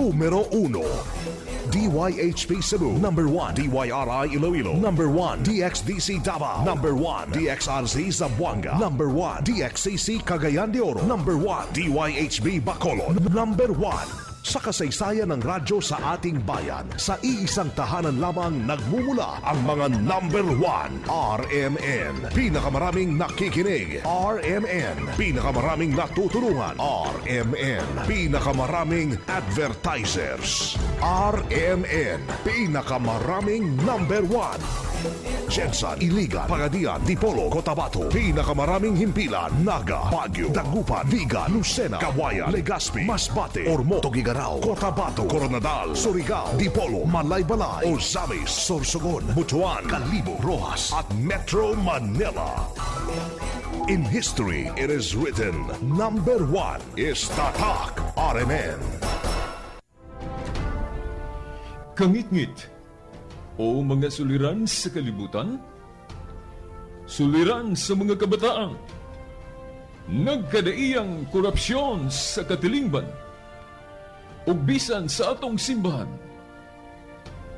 numero 1. DYHP Cebu, number 1. DYRI Iloilo, number 1. DXDC Davao, number 1. DXRC Zamboanga, number 1. DXCC Cagayan de Oro, number 1. DYHB Bacolod, number 1 sa kasaysayan ng radyo sa ating bayan. Sa iisang tahanan lamang nagmumula ang mga number one RMN. Pinakamaraming nakikinig. RMN. Pinakamaraming natutulungan. RMN. Pinakamaraming advertisers. RMN. Pinakamaraming number one. Jensan, Iligan, Pagadian, Dipolo, Cotabato, pinakamaraming himpilan, Naga, Baguio, Dagupan, Vigan, Lucena, Kawayan, Legazpi, Masbate, Ormo, Tugigarao, Cotabato, Coronadal, Surigao, Dipolo, Malaybalay, Ozamis, Sorsogon, Butuan, Calibo, Rojas, at Metro Manila. In history, it is written, number one is Tatak RMN. Kangit-ngit o mga suliran sa kalibutan, suliran sa mga kabataan, nagkadaiyang korupsyon sa katilingban, ugbisan sa atong simbahan,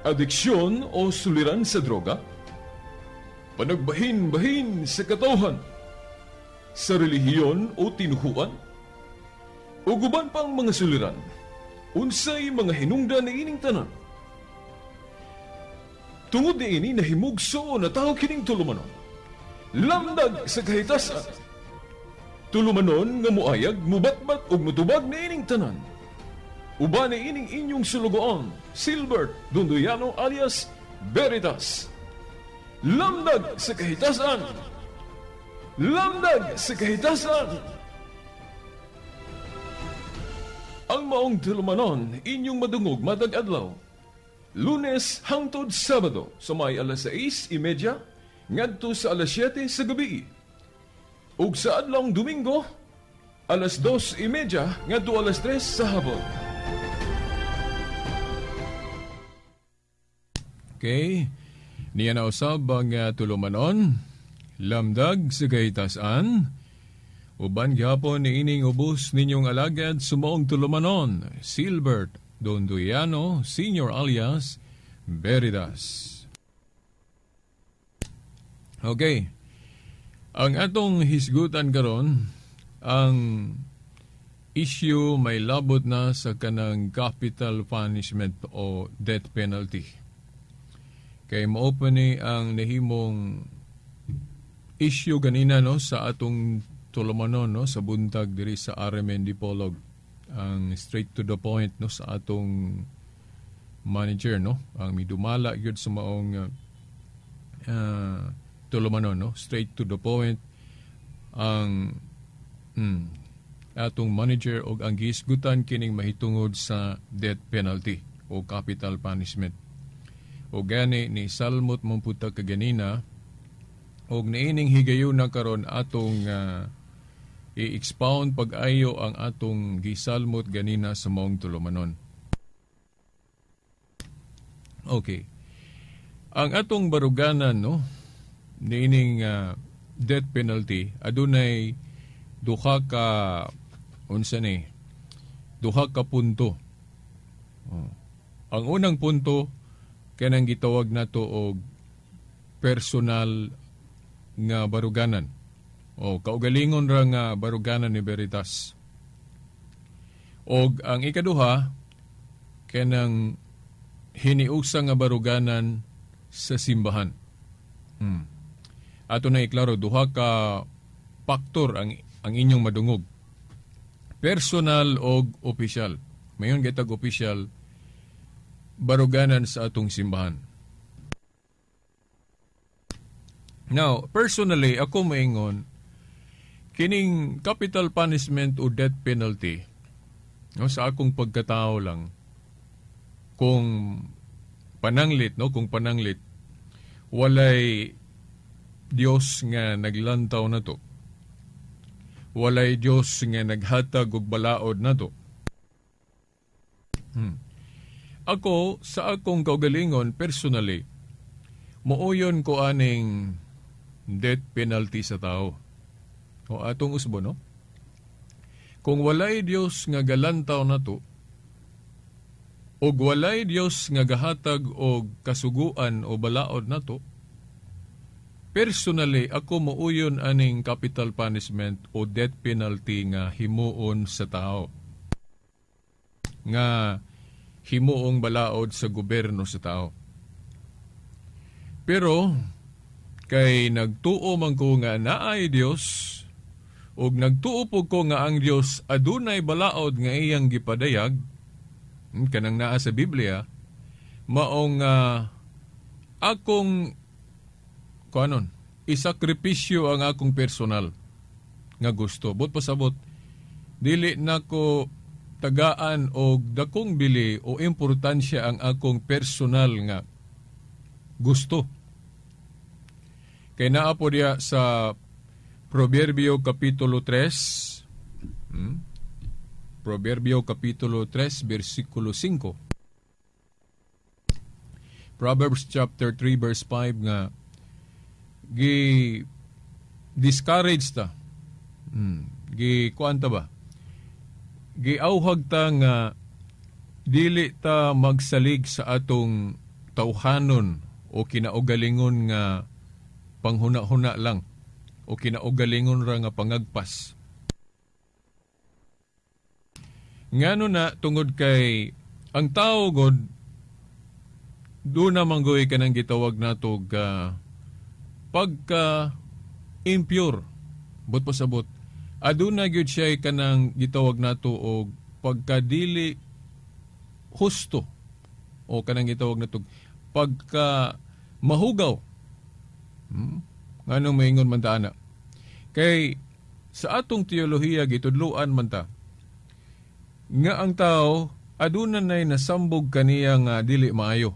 adiksyon o suliran sa droga, panagbahin-bahin sa katauhan, sa relihiyon o tinuhuan, uguban pang mga suliran, unsay mga hinungdan na ining tanan, Tungod ni ini nahimugso na tao kining tulumanon. Lamdag sa kahitasan. Tulumanon nga muayag, mubatbat ug mutubag na ining tanan. Uba ni ining inyong sulugoon, Silbert Dunduyano alias Veritas. Lamdag sa kahitasan. Lamdag sa kahitasan. Ang maong tulumanon, inyong madungog madag adlaw Lunes hangtod Sabado sa alas 6.30 ngadto sa alas 7 sa gabi. Ug sa adlong Domingo, alas 2.30 ngadto alas 3 sa hapon. Okay. Niya na usab ang uh, tulumanon, lamdag sa kaitasan, uban gihapon ni ining ubos ninyong alagad sumaong tulumanon, Silbert Don Duyano Senior alias Veridas. Okay. Ang atong hisgutan karon ang issue may labot na sa kanang capital punishment o death penalty. Kay mo-open ni ang nahimong issue ganina no sa atong tulumanon no sa buntag diri sa RMN Dipolog ang straight to the point no sa atong manager no ang midumala gyud sa maong uh, uh tulumanon no straight to the point ang mm, atong manager og ang giisgutan kining mahitungod sa death penalty o capital punishment o gani ni Salmot mamputa kaganina og niining higayon na karon atong uh, i-expound pag-ayo ang atong gisalmot ganina sa maong tulumanon. Okay. Ang atong baruganan no niining uh, ah, death penalty adunay duha ka unsa ni duha ka punto. Oh. Ang unang punto kanang gitawag nato og personal nga baruganan o kaugalingon rang nga baruganan ni Veritas. O ang ikaduha, kanang hiniusa nga baruganan sa simbahan. Hmm. Ato na iklaro, duha ka faktor ang, ang inyong madungog. Personal o official. Mayon gitag official, baruganan sa atong simbahan. Now, personally, ako maingon, kining capital punishment o death penalty no sa akong pagkatao lang kung pananglit no kung pananglit walay Dios nga naglantaw na to walay Dios nga naghatag og balaod na to hmm. ako sa akong kaugalingon personally muuyon ko aning death penalty sa tao o atong usbo, no? Kung walay Dios nga galantaw nato, og walay Dios nga gahatag og kasuguan o balaod nato, personally ako muuyon aning capital punishment o death penalty nga himuon sa tao. Nga himuong balaod sa gobyerno sa tao. Pero kay nagtuo man ko nga naay Dios ug nagtuupog ko nga ang Dios adunay balaod nga iyang gipadayag hmm, kanang naa sa Biblia maong uh, akong kanon isakripisyo ang akong personal nga gusto but pasabot dili nako tagaan og dakong bili o importansya ang akong personal nga gusto kay naa po diya sa Proverbio capítulo 3. ¿m? Hmm? Proverbio capítulo 3 versículo 5. Proverbs chapter 3 verse 5 nga gi discourage ta. Hmm. Gi kuan ta ba? Gi auhag ta nga dili ta magsalig sa atong tawhanon o kinaugalingon nga panghuna-huna lang o kinaugalingon ra nga pangagpas. Ngano na tungod kay ang tao god do na manggoy kanang gitawag nato ga uh, pagka impure but pasabot aduna gyud siya kanang gitawag nato og pagka dili husto o kanang gitawag nato pagka mahugaw hmm? Nganong maingon man ta ana. Kay sa atong teolohiya gitudluan man ta nga ang tao aduna nay nasambog kaniya nga dili maayo.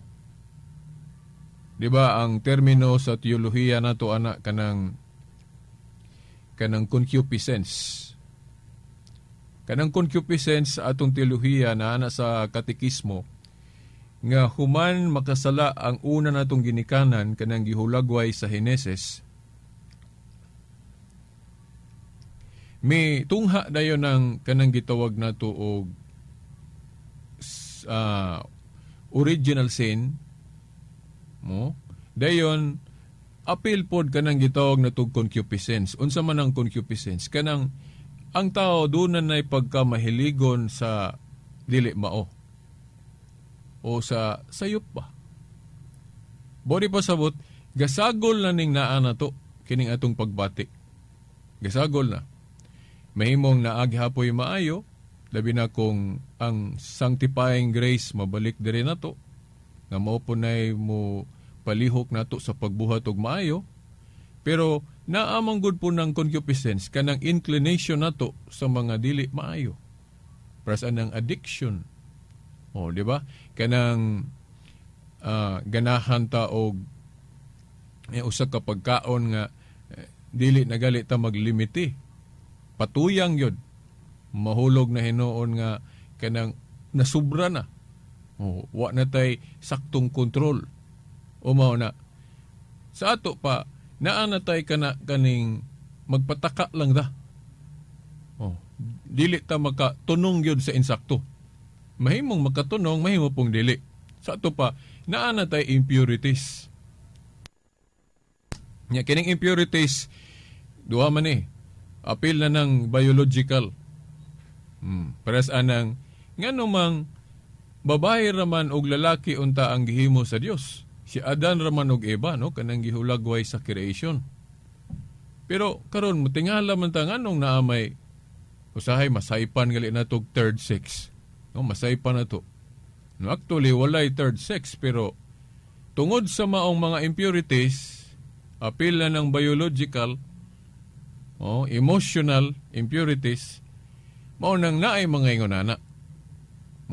'Di ba ang termino sa teolohiya nato ana kanang kanang concupiscence. Kanang concupiscence sa atong teolohiya na ana sa katikismo nga human makasala ang una natong ginikanan kanang gihulagway sa Henesis may tungha dayon ng kanang gitawag na tuog uh, ah, original sin mo dayon apil pod kanang gitawag na tug concupiscence unsa man ang concupiscence kanang ang tao doon na pagka mahiligon sa dili mao o sa sayop ba body pa sabot gasagol na ning naa na to kining atong pagbati gasagol na mahimong naagi hapoy maayo labi na kung ang sanctifying grace mabalik diri nato nga mao punay mo palihok na to sa pagbuhat og maayo pero naamang gud po ng concupiscence kanang inclination na to sa mga dili maayo para sa nang addiction oh di ba kanang uh, ah, ganahan ta og eh, usa ka pagkaon nga eh, dili nagali ta maglimiti patuyang yun, mahulog na hinoon nga kanang nasubra na. O, wa na tay saktong kontrol. O na. Sa ato pa, naa na tay kana kaning magpataka lang da. O, dili ta makatunong yun sa insakto. Mahimong makatunong, mahimo pong dili. Sa ato pa, naa na tay impurities. Nya kining impurities duha man eh apil na ng biological. Hmm. Pares anang, nga namang babae raman og lalaki unta ang gihimo sa Dios. Si Adan raman og Eva no kanang gihulagway sa creation. Pero karon mo tingala man ta nganong naamay usahay masaypan gali na tog third sex. No masaypan na to. No actually walay third sex pero tungod sa maong mga impurities apil na ng biological o emotional impurities, maunang nang naay mga ingunana.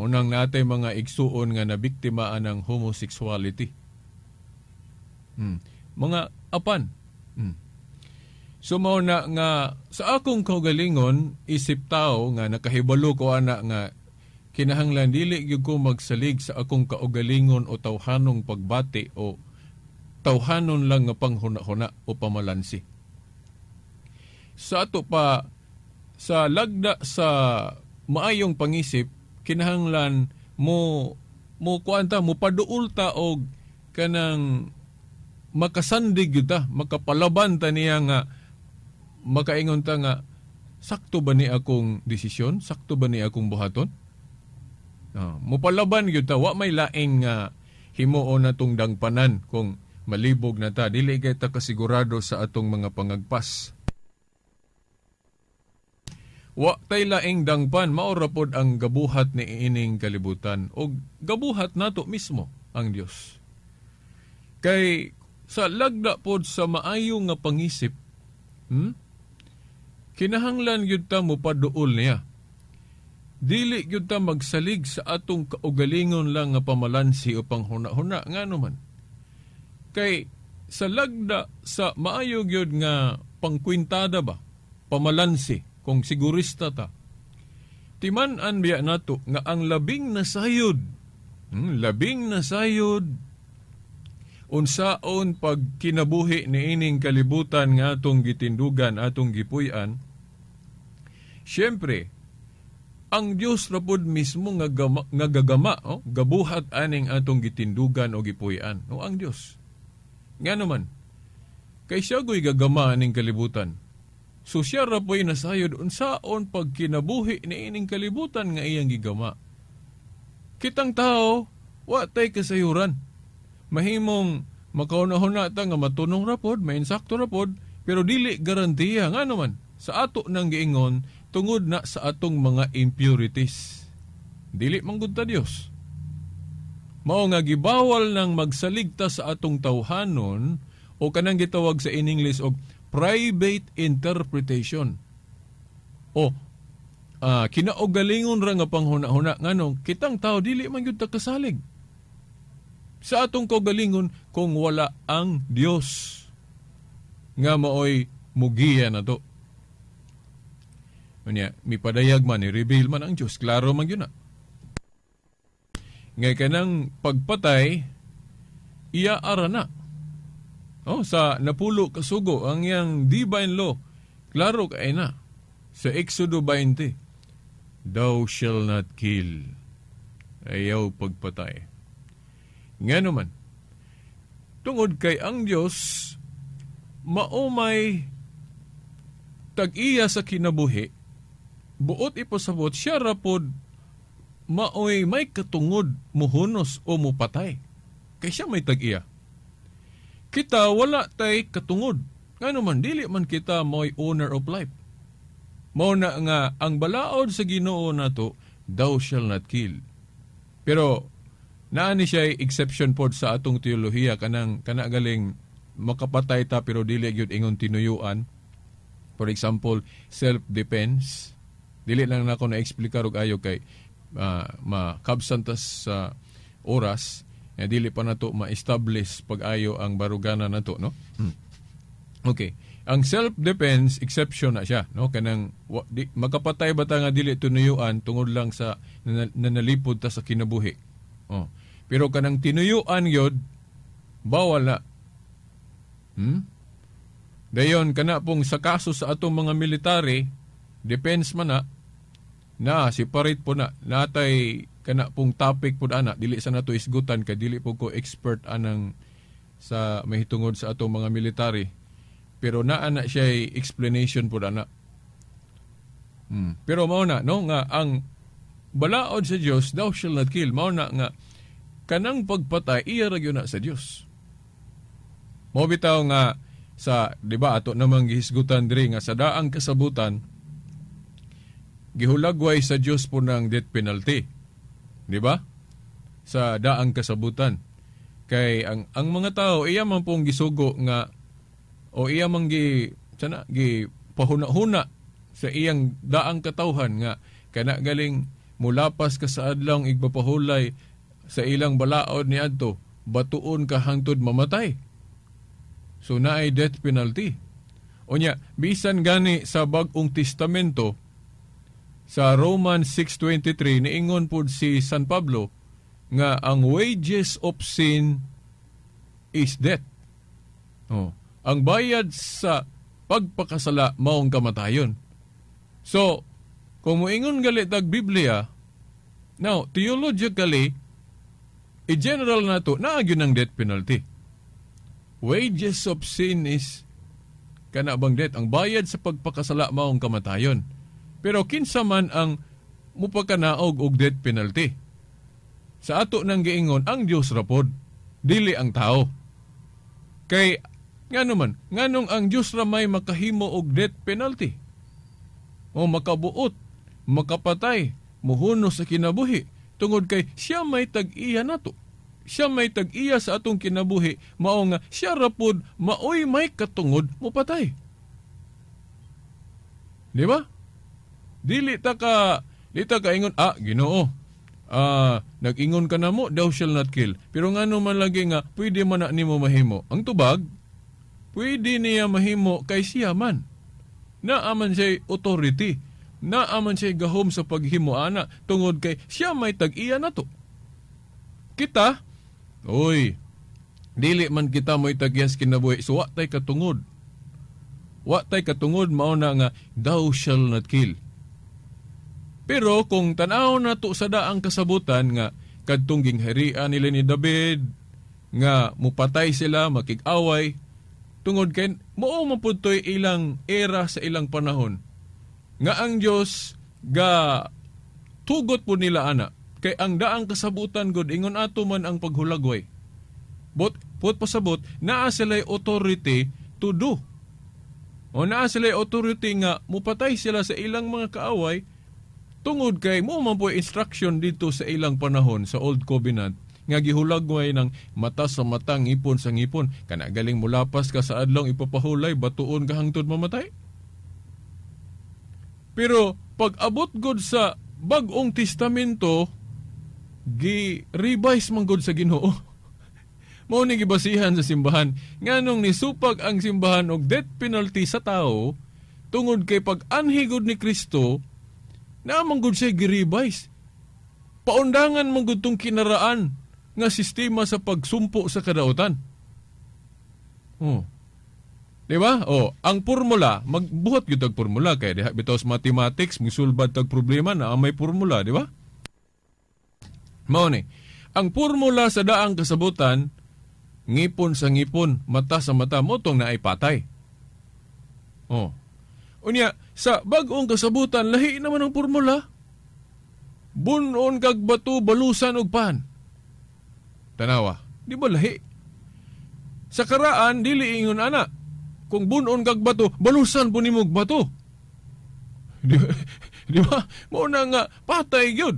nang natay mga igsuon nga nabiktimaan ng homosexuality. Hmm. Mga apan. Hmm. So mao na nga sa akong kaugalingon isip tao nga nakahibalo ko ana nga kinahanglan dili gyud ko magsalig sa akong kaugalingon o tawhanong pagbati o tawhanon lang nga panghuna-huna o pamalansi sa ato pa sa lagda sa maayong pangisip kinahanglan mo mo kuanta mo paduol og kanang makasandig yun ta, makapalaban ta niya nga, makaingon ta nga, sakto ba ni akong desisyon? Sakto ba ni akong buhaton? Ah, mo palaban yun ta, wa may laing nga himuon natong dangpanan kung malibog na ta. Dili kay ta kasigurado sa atong mga pangagpas. Wa tay laing dangpan maurapod ang gabuhat ni ining kalibutan o gabuhat nato mismo ang Dios. Kay sa lagda pod sa maayo nga pangisip, hmm? kinahanglan gyud ta mo paduol niya. Dili gyud ta magsalig sa atong kaugalingon lang nga pamalansi o panghuna-huna ngano man. Kay sa lagda sa maayo gyud nga pangkwintada ba pamalansi kung sigurista ta. Timan an biya nato nga ang labing nasayod, hmm, labing nasayod, unsaon pag kinabuhi ni ining kalibutan nga atong gitindugan, atong gipuy-an, syempre, ang Dios rapod mismo nga gama, nga gagama oh, gabuhat aning atong gitindugan o gipuy-an no oh, ang Dios nga naman kay siya goy gagama aning kalibutan So siya rapoy nasayod unsaon pagkinabuhi ni ining kalibutan nga iyang gigama. Kitang tao, wa tay kasayuran. Mahimong makaunahon na ta nga matunong rapod, mainsakto rapod, pero dili garantiya nga naman sa ato nang giingon tungod na sa atong mga impurities. Dili manggod Dios. Mao nga gibawal nang magsaligta sa atong tawhanon o kanang gitawag sa in English og private interpretation. O, uh, ah, kinaugalingon ra nga panghuna-huna nganong kitang tao dili man gyud kasalig. Sa atong kogalingon kung wala ang Dios nga maoy mugiya na to. Unya, mipadayag man, i-reveal man ang Diyos. Klaro man yun na. Ngay kanang pagpatay, iaara na Oh, sa napulo kasugo ang yang divine law. Klaro kay na. Sa Exodo 20, Thou shall not kill. Ayaw pagpatay. Nga naman, tungod kay ang Dios maumay tag-iya sa kinabuhi, buot ipasabot siya rapod maoy may katungod muhunos o mupatay. Kay siya may tag-iya. Kita wala tay katungod. Nga man, dili man kita mo'y owner of life. Mao na nga, ang balaod sa ginoo na to, thou shall not kill. Pero, naani siya exception pod sa atong teolohiya kanang kana galing makapatay ta pero dili gyud ingon tinuyuan. For example, self-defense. Dili lang na ako na-explicar og ayo kay uh, makabsantas sa uh, oras nga eh, dili pa nato ma-establish pag-ayo ang barugana nato no hmm. okay ang self-defense exception na siya no kanang wa, di, makapatay ba ta nga dili tunuyuan tungod lang sa nan- nanalipod ta sa kinabuhi oh pero kanang tinuyuan gyud bawal na hmm? dayon kana pong sa kaso sa atong mga military defense man na na separate po na natay kana pong topic pud ana dili sa nato isgutan kay dili po ko expert anang sa mahitungod sa atong mga military pero naa na siya explanation pud ana hmm. pero mao na no nga ang balaod sa Dios thou shall not kill mao na nga kanang pagpatay iya ra na sa Dios mao bitaw nga sa di ba ato namang gihisgutan diri nga sa daang kasabutan gihulagway sa Dios po ng death penalty 'Di ba? Sa daang kasabutan. Kay ang ang mga tao iya man pong gisugo nga o iya man gi sana gi pahuna-huna sa iyang daang katauhan nga kana galing mulapas ka sa adlaw igpapahulay sa ilang balaod ni niadto batuon ka hangtod mamatay. So na ay death penalty. Onya, bisan gani sa bagong testamento, sa Romans 6.23, niingon po si San Pablo, nga ang wages of sin is death. Oh. Ang bayad sa pagpakasala maong kamatayon. So, kung moingon gali tag Biblia, now, theologically, i-general na to, naagyon ang death penalty. Wages of sin is kana bang death. Ang bayad sa pagpakasala maong kamatayon. Pero kinsa man ang mupagkanaog og death penalty. Sa ato nang giingon ang Dios rapod, dili ang tao. Kay ngano man, nganong ang Dios ra may makahimo og death penalty? O makabuot, makapatay, muhuno sa kinabuhi tungod kay siya may tag-iya nato. Siya may tag-iya sa atong kinabuhi mao nga siya rapod maoy may katungod mupatay. Di ba? Dili ta ka dili ka ingon ah Ginoo. Ah, nagingon ka na mo, thou shall not kill. Pero ngano man lagi nga, pwede man na nimo mahimo. Ang tubag, pwede niya mahimo kay siya man. Naaman siya authority. Naaman siya gahom sa paghimo ana tungod kay siya may tag-iya na to. Kita, oy, dili man kita mo'y tagyas kinabuhi, so wa tay katungod. Wa tay katungod, mao na nga, thou shall not kill. Pero kung tanaw na to sa daang kasabutan nga kadtong gingharian nila ni David nga mupatay sila makig-away tungod kay mao maputoy ilang era sa ilang panahon nga ang Dios ga tugot po nila ana kay ang daang kasabutan God, ingon ato man ang paghulagway but put pasabot naa sila authority to do o naa sila authority nga mupatay sila sa ilang mga kaaway tungod kay mo man po instruction dito sa ilang panahon sa Old Covenant nga gihulagway ng mata sa mata ngipon sa ngipon kana galing mulapas ka sa adlong ipapahulay batuon ka hangtod mamatay pero pag abot gud sa bagong testamento gi revise man god sa Ginoo mao ni gibasihan sa simbahan nganong nisupag ang simbahan og death penalty sa tao tungod kay pag-anhi gud ni Kristo naman gud siya giribais. Paundangan man gud kinaraan nga sistema sa pagsumpo sa kadautan. Oh. Di ba? Oh, ang formula, magbuhat gyud tag formula kay diha bitaw sa mathematics musulbad tag problema na may formula, di ba? Mao ni. Ang formula sa daang kasabutan ngipon sa ngipon, mata sa mata mo tong naay patay. Oh. Unya, sa bagong kasabutan, lahi naman ang formula. Bunon kag bato, balusan og pan. Tanawa, di ba lahi? Sa karaan, dili ingon ana. Kung bunon kag bato, balusan po nimog bato. Di ba? di ba? Muna nga, patay yun.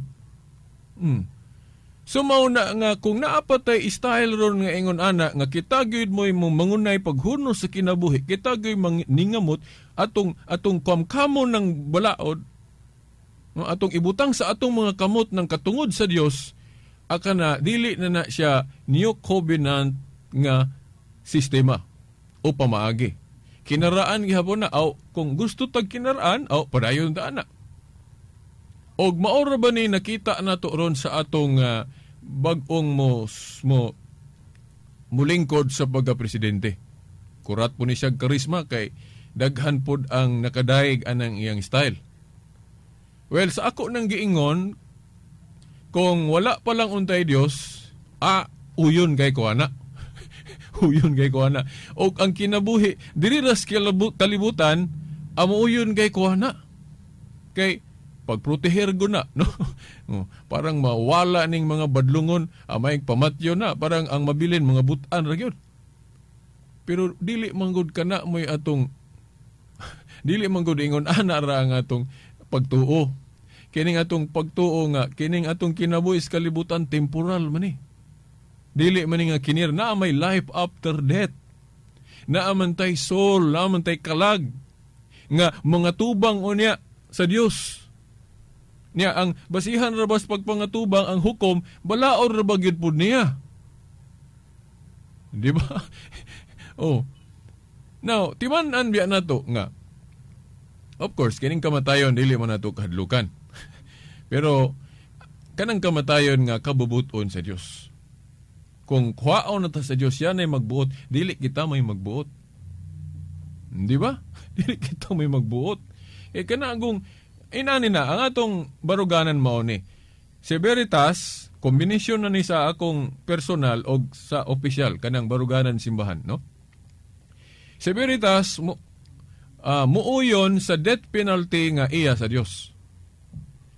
Hmm. Sumaw na nga kung naapatay style ron nga ingon ana nga kita gyud mo mangunay paghuno sa kinabuhi kita gyud ningamot atong atong kamkamo ng balaod atong ibutang sa atong mga kamot ng katungod sa Dios aka na dili na na siya new covenant nga sistema o pamaagi kinaraan gihapon na aw kung gusto tag kinaraan aw padayon ta na og maura ba ni nakita nato ron sa atong uh, bagong mo, mo mulingkod sa pagka-presidente. Kurat po ni siya karisma kay daghan pod ang nakadayeg anang iyang style. Well, sa ako nang giingon, kung wala pa lang untay Dios, a ah, uyon kay ko ana. uyon kay ko ana. O ang kinabuhi, diri ras kalibutan, amo uyon kay ko ana. Kay pagproteher go na no oh, parang mawala ning mga badlungon amay ah, pamatyo na parang ang mabilin mga butan ra gyud pero dili manggod kana moy atong dili manggod ingon ana ra ang atong pagtuo kining atong pagtuo nga kining atong kinabuhi sa kalibutan temporal man eh. dili man nga kinir na may life after death na amantay soul na amantay kalag nga mga tubang unya sa Dios niya ang basihan rabas pagpangatubang ang hukom balaor rabag yun po niya di ba oh now timan-an biya nato nga of course kining kamatayon dili man nato kadlukan. pero kanang kamatayon nga kabubuton sa Dios kung kuhaon na ta sa Dios yan ay magbuot dili kita may magbuot di ba dili kita may magbuot eh kanagong Inani na, ang atong baruganan mao ni. Si Veritas, kombinasyon na ni sa akong personal o sa official, kanang baruganan simbahan, no? Si Veritas, mu, uh, muuyon sa death penalty nga iya sa Dios.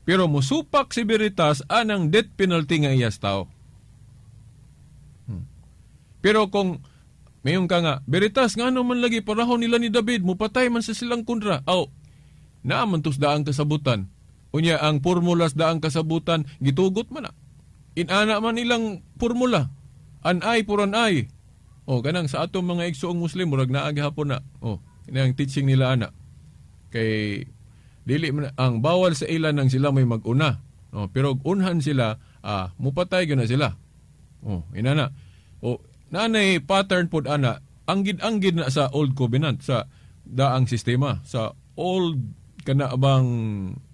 Pero musupak si Veritas anang death penalty nga iya sa tao. Hmm. Pero kung Mayong ka nga, Veritas, nga ano man lagi parahon nila ni David, mupatay man sa silang kundra. oh, naaman tos daang kasabutan. Unya ang formulas daang kasabutan gitugot man na. Inana man ilang formula. An ay puran ay. O ganang sa atong mga igsuong Muslim murag naagi hapon na. O ang teaching nila ana. Kay dili man ang bawal sa ila nang sila may maguna. O pero unhan sila ah, mupatay gyud na sila. O inana. O nanay pattern pod ana ang gid-anggid na sa old covenant sa daang sistema sa old kana abang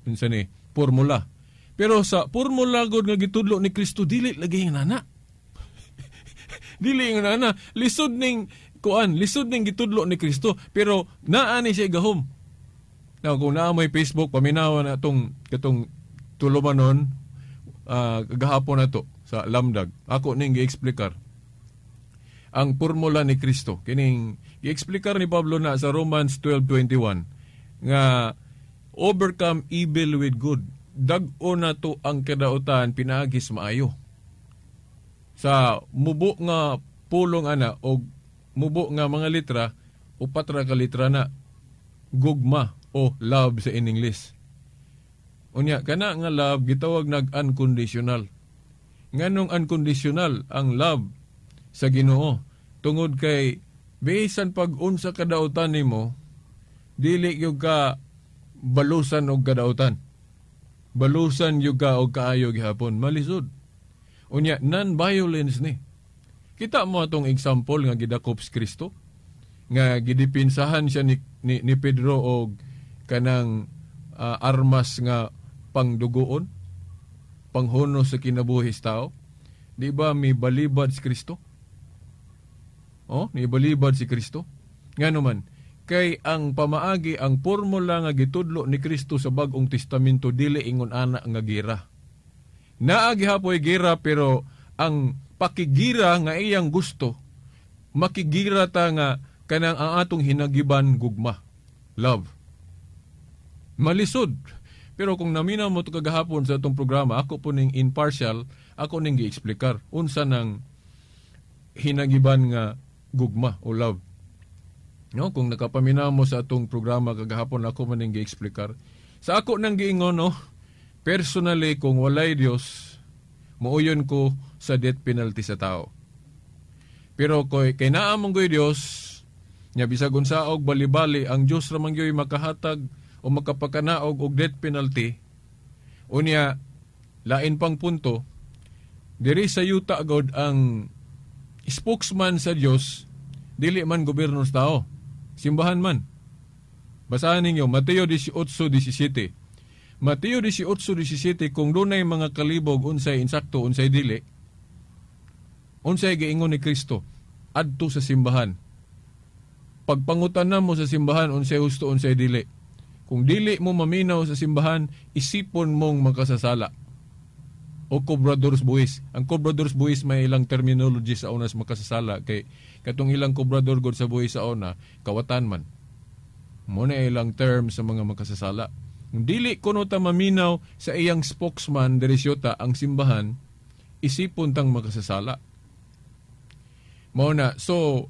unsa ni eh, formula. Pero sa formula gud nga gitudlo ni Kristo dili lagi nana. dili nga nana, lisod ning kuan, lisod ning gitudlo ni Kristo pero naa ni siya gahom. Now, kung naa may Facebook, paminaw na itong katong tulumanon nun, uh, gahapon na to sa lamdag. Ako ning gi ang formula ni Kristo. Kining gi ni Pablo na sa Romans 12:21 nga overcome evil with good. Dag-o na to ang kadautan pinagis maayo. Sa mubo nga pulong ana o mubo nga mga litra, upat ra ka litra na gugma o love sa in English. Unya, kana nga love gitawag nag unconditional. Nganong unconditional ang love sa Ginoo tungod kay bisan pag unsa kadautan nimo dili gyud ka balusan og kadautan. Balusan yung ka og kaayo gihapon. Malisod. Unya, non-violence ni. Kita mo atong example nga gidakop si Kristo nga gidipinsahan siya ni, ni, ni Pedro og kanang uh, armas nga pangdugoon, panghuno sa kinabuhis tao. Di ba may balibad si Kristo? Oh, may balibad si Kristo? Nga naman, kay ang pamaagi ang formula nga gitudlo ni Kristo sa bagong Testamento dili ingon ana nga gira. Naa gihapoy gira pero ang pakigira nga iyang gusto makigira ta nga kanang ang atong hinagiban gugma. Love. Malisod. Pero kung namina mo to kagahapon sa itong programa, ako po ning impartial, ako ning gi-explicar unsa nang hinagiban nga gugma o love. No, kung mo sa atong programa kagahapon ako man ning gieksplikar. Sa ako nang giingon no, personally kung walay Dios, muuyon ko sa death penalty sa tao. Pero koy kay naa mong goy Dios, nya bisag unsaog bali-bali ang Dios ra mangyoy gyoy makahatag o makapakanaog og death penalty. Unya lain pang punto, diri sa yuta god ang spokesman sa Dios dili man gobyerno sa tao simbahan man. Basahan ninyo, Mateo 18.17. Mateo 18.17, kung dunay mga kalibog, unsay insakto, unsay dili, unsay giingon ni Kristo, adto sa simbahan. Pagpangutan na mo sa simbahan, unsay husto, unsay dili. Kung dili mo maminaw sa simbahan, isipon mong makasasala o Cobradors Buwis. Ang Cobradors Buwis may ilang terminology sa una makasasala kay katong ilang Cobrador god sa buwis sa una kawatan man. Mo na ilang term sa mga makasasala. Kung dili kuno ta maminaw sa iyang spokesman diri siyota ang simbahan, isipon tang makasasala. Mo na so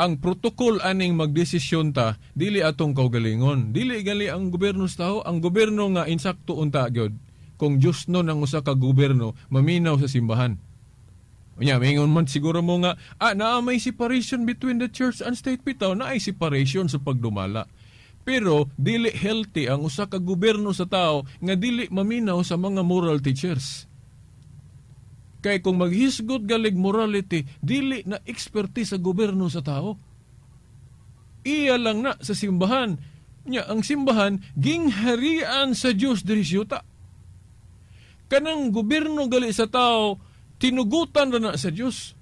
ang protocol aning magdesisyon ta dili atong kaugalingon dili gali ang gobyerno sa tao ang gobyerno nga insakto unta gyud kung Diyos no ng usa ka gobyerno maminaw sa simbahan. Unya, mingon man siguro mo nga, ah, naa may separation between the church and state na ay separation sa pagdumala. Pero dili healthy ang usa ka gobyerno sa tao nga dili maminaw sa mga moral teachers. Kay kung maghisgot galig morality, dili na expertise sa gobyerno sa tao. Iya lang na sa simbahan. Nya ang simbahan gingharian sa Dios diri syuta kanang gobyerno gali sa tao tinugutan na, na sa Dios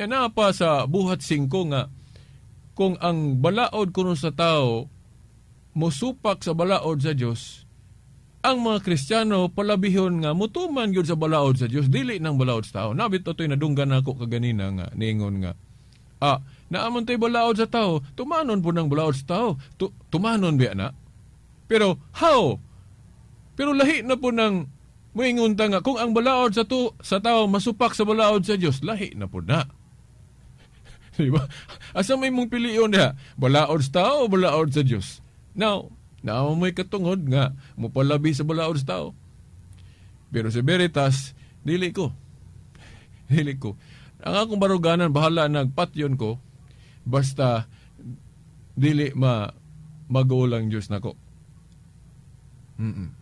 yan na pa sa buhat 5 nga kung ang balaod kuno sa tao musupak sa balaod sa Dios ang mga Kristiyano palabihon nga mutuman gyud sa balaod sa Dios dili nang balaod sa tao nabit totoy nadunggan ako kaganina nga niingon nga ah naamon tay balaod sa tao tumanon po ng balaod sa tao tu- tumanon biya na pero how pero lahi na po ng moingunta nga, kung ang balaod sa, to, sa tao masupak sa balaod sa Dios, lahi na po na. diba? Asa may mong piliyon na, balaod sa tao o balaod sa Dios? Now, naawa mo'y katungod nga, mupalabi sa balaod sa tao. Pero sa Veritas, dili ko. Dili ko. Ang akong baruganan, bahala nagpatyon ko, basta dili ma magulang Diyos nako. Mm-mm.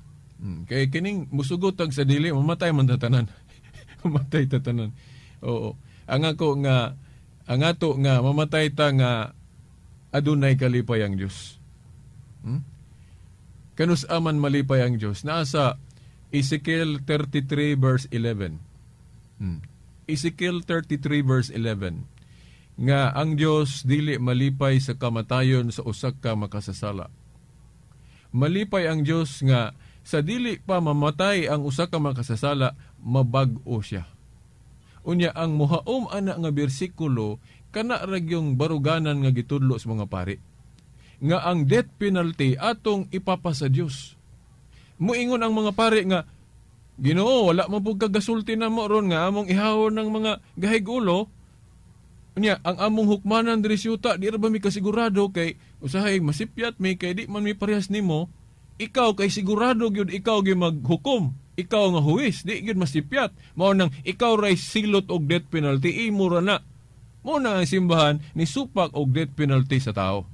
Hmm. Kaya kining musugot ang sa dili, mamatay man tatanan. mamatay tatanan. Oo. Ang ako nga, ang ato nga, mamatay ta nga, adunay kalipay ang Diyos. Hmm? Kanus aman malipay ang Diyos. Nasa Ezekiel 33 verse 11. Hmm. Ezekiel 33 verse 11 nga ang Dios dili malipay sa kamatayon sa usak ka makasasala. Malipay ang Dios nga sa dili pa mamatay ang usa ka makasasala mabag-o siya. Unya ang muhaom ana nga bersikulo kana ragyong baruganan nga gitudlo sa mga pari nga ang death penalty atong ipapa sa Dios. Muingon ang mga pari nga Ginoo wala man pug kagasulti na mo ron nga among ihawon ng mga gahigulo Unya, ang among hukmanan diri syuta di ra ba mi kasigurado kay usahay masipyat may kay di man mi parehas nimo ikaw kay sigurado gyud ikaw gyud maghukom ikaw nga huwis di gyud masipyat mao nang ikaw ray silot og death penalty imo ra na mo na ang simbahan ni supak og death penalty sa tao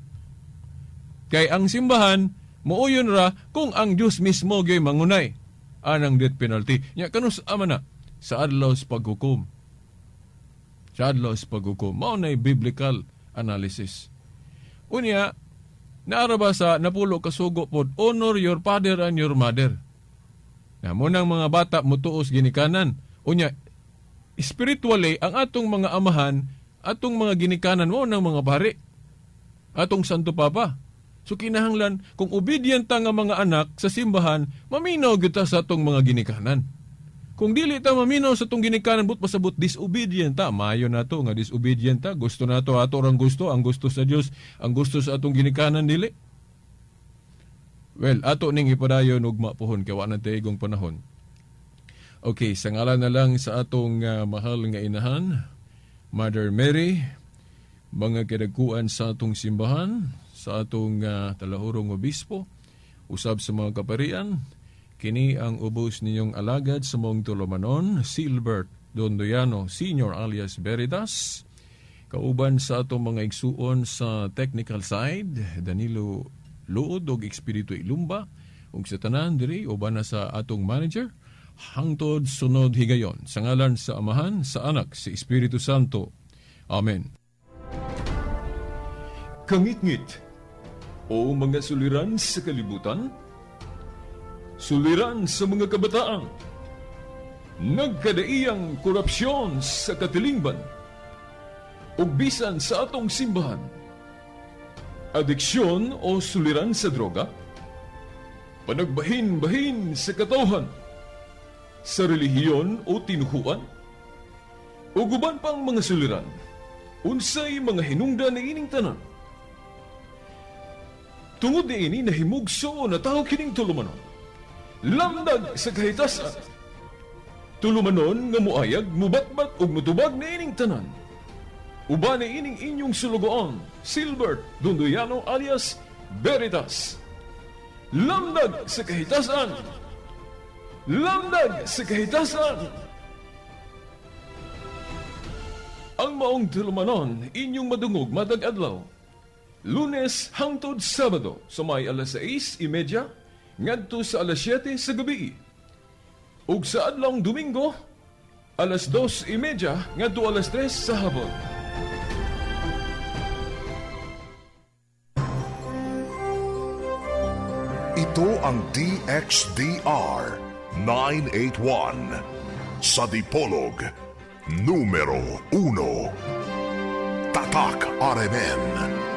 kay ang simbahan muuyon ra kung ang Dios mismo gyud mangunay anang death penalty nya kanus ama na sa adlaw sa paghukom sa adlaw sa paghukom mao nay biblical analysis unya naarabasa napulo kasugo pod honor your father and your mother. Na mo mga bata mutuos ginikanan. Unya spiritually ang atong mga amahan atong mga ginikanan mo ng mga pari. Atong Santo Papa. So kinahanglan kung obedient ta nga mga anak sa simbahan, maminaw kita sa atong mga ginikanan. Kung dili ta maminaw sa tong ginikanan but pasabot disobedient ta, mayo na to nga disobedient ta, gusto na to ato ang gusto, ang gusto sa Dios, ang gusto sa atong ginikanan dili. Well, ato ning ipadayon og mapuhon kay wa na igong panahon. Okay, sa ngalan na lang sa atong uh, mahal nga inahan, Mother Mary, mga kidagkuan sa atong simbahan, sa atong uh, talahurong obispo, usab sa mga kaparian, Kini ang ubos ninyong alagad sa mong tulumanon, Silbert Dondoyano Sr. alias Veritas. Kauban sa atong mga igsuon sa technical side, Danilo Luod og Espiritu Ilumba, ug sa tanan diri uban na sa atong manager, hangtod sunod higayon sa ngalan sa Amahan, sa Anak, sa si Espiritu Santo. Amen. Kangit-ngit o mga suliran sa kalibutan, suliran sa mga kabataan, nagkadaiyang korupsyon sa katilingban, ugbisan sa atong simbahan, adiksyon o suliran sa droga, panagbahin-bahin sa katawhan, sa relihiyon o tinuhuan, uguban pang mga suliran, unsay mga hinungda na ining tanan. Tungod ni ini nahimugso na tao kining tulumanon Lamdag sa kahitasan. Tulumanon nga muayag, mubatbat og mutubag na ining tanan. Uba na ining inyong sulugoon, Silbert Dunduyano alias Veritas. Lamdag sa kahitasan. Lamdag sa kahitasan. Ang maong tulumanon, inyong madungog madag adlaw. Lunes hangtod Sabado sumay may alas 6:30 ngadto sa alas 7 sa gabi. Ug sa adlong Domingo, alas 2.30 ngadto alas 3 sa hapon. Ito ang DXDR 981 sa Dipolog numero 1. Tatak RMN.